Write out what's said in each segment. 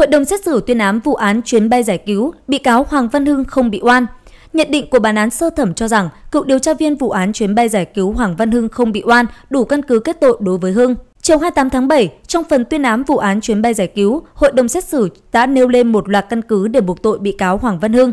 Hội đồng xét xử tuyên án vụ án chuyến bay giải cứu, bị cáo Hoàng Văn Hưng không bị oan. Nhận định của bản án sơ thẩm cho rằng cựu điều tra viên vụ án chuyến bay giải cứu Hoàng Văn Hưng không bị oan, đủ căn cứ kết tội đối với Hưng. Chiều 28 tháng 7, trong phần tuyên án vụ án chuyến bay giải cứu, hội đồng xét xử đã nêu lên một loạt căn cứ để buộc tội bị cáo Hoàng Văn Hưng.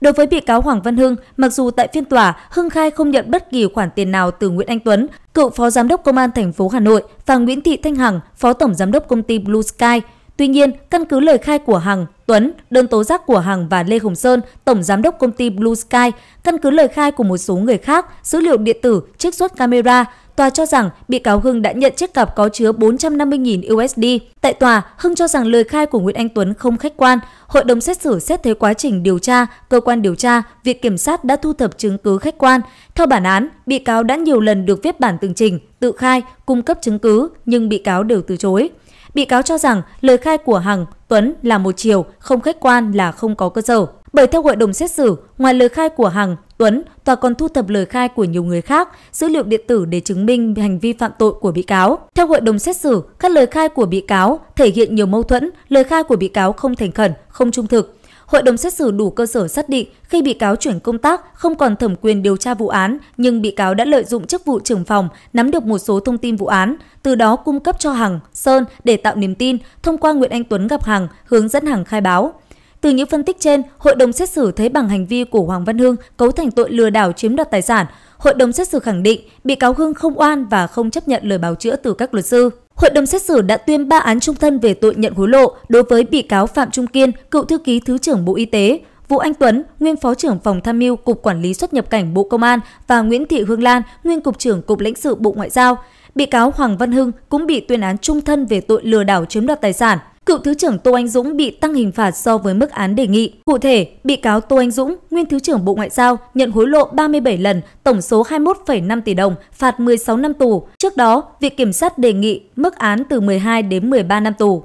Đối với bị cáo Hoàng Văn Hưng, mặc dù tại phiên tòa, Hưng khai không nhận bất kỳ khoản tiền nào từ Nguyễn Anh Tuấn, cựu phó giám đốc công an thành phố Hà Nội và Nguyễn Thị Thanh Hằng, phó tổng giám đốc công ty Blue Sky, Tuy nhiên, căn cứ lời khai của Hằng, Tuấn, đơn tố giác của Hằng và Lê Hồng Sơn, tổng giám đốc công ty Blue Sky, căn cứ lời khai của một số người khác, dữ liệu điện tử, trích xuất camera, tòa cho rằng bị cáo Hưng đã nhận chiếc cặp có chứa 450.000 USD. Tại tòa, Hưng cho rằng lời khai của Nguyễn Anh Tuấn không khách quan. Hội đồng xét xử xét thấy quá trình điều tra, cơ quan điều tra, viện kiểm sát đã thu thập chứng cứ khách quan. Theo bản án, bị cáo đã nhiều lần được viết bản tường trình, tự khai, cung cấp chứng cứ nhưng bị cáo đều từ chối. Bị cáo cho rằng lời khai của Hằng, Tuấn là một chiều, không khách quan là không có cơ sở. Bởi theo hội đồng xét xử, ngoài lời khai của Hằng, Tuấn, tòa còn thu thập lời khai của nhiều người khác, dữ liệu điện tử để chứng minh hành vi phạm tội của bị cáo. Theo hội đồng xét xử, các lời khai của bị cáo thể hiện nhiều mâu thuẫn, lời khai của bị cáo không thành khẩn, không trung thực, Hội đồng xét xử đủ cơ sở xác định khi bị cáo chuyển công tác không còn thẩm quyền điều tra vụ án, nhưng bị cáo đã lợi dụng chức vụ trưởng phòng nắm được một số thông tin vụ án, từ đó cung cấp cho Hằng, Sơn để tạo niềm tin thông qua Nguyễn Anh Tuấn gặp Hằng, hướng dẫn Hằng khai báo. Từ những phân tích trên, hội đồng xét xử thấy bằng hành vi của Hoàng Văn Hưng cấu thành tội lừa đảo chiếm đoạt tài sản, Hội đồng xét xử khẳng định bị cáo Hưng không oan và không chấp nhận lời bào chữa từ các luật sư. Hội đồng xét xử đã tuyên 3 án trung thân về tội nhận hối lộ đối với bị cáo Phạm Trung Kiên, cựu thư ký Thứ trưởng Bộ Y tế, Vũ Anh Tuấn, nguyên Phó trưởng Phòng Tham mưu Cục Quản lý xuất nhập cảnh Bộ Công an và Nguyễn Thị Hương Lan, nguyên Cục trưởng Cục lãnh sự Bộ Ngoại giao. Bị cáo Hoàng Văn Hưng cũng bị tuyên án trung thân về tội lừa đảo chiếm đoạt tài sản. Cựu Thứ trưởng Tô Anh Dũng bị tăng hình phạt so với mức án đề nghị. Cụ thể, bị cáo Tô Anh Dũng, nguyên Thứ trưởng Bộ Ngoại giao, nhận hối lộ 37 lần, tổng số 21,5 tỷ đồng, phạt 16 năm tù. Trước đó, Viện Kiểm sát đề nghị mức án từ 12 đến 13 năm tù.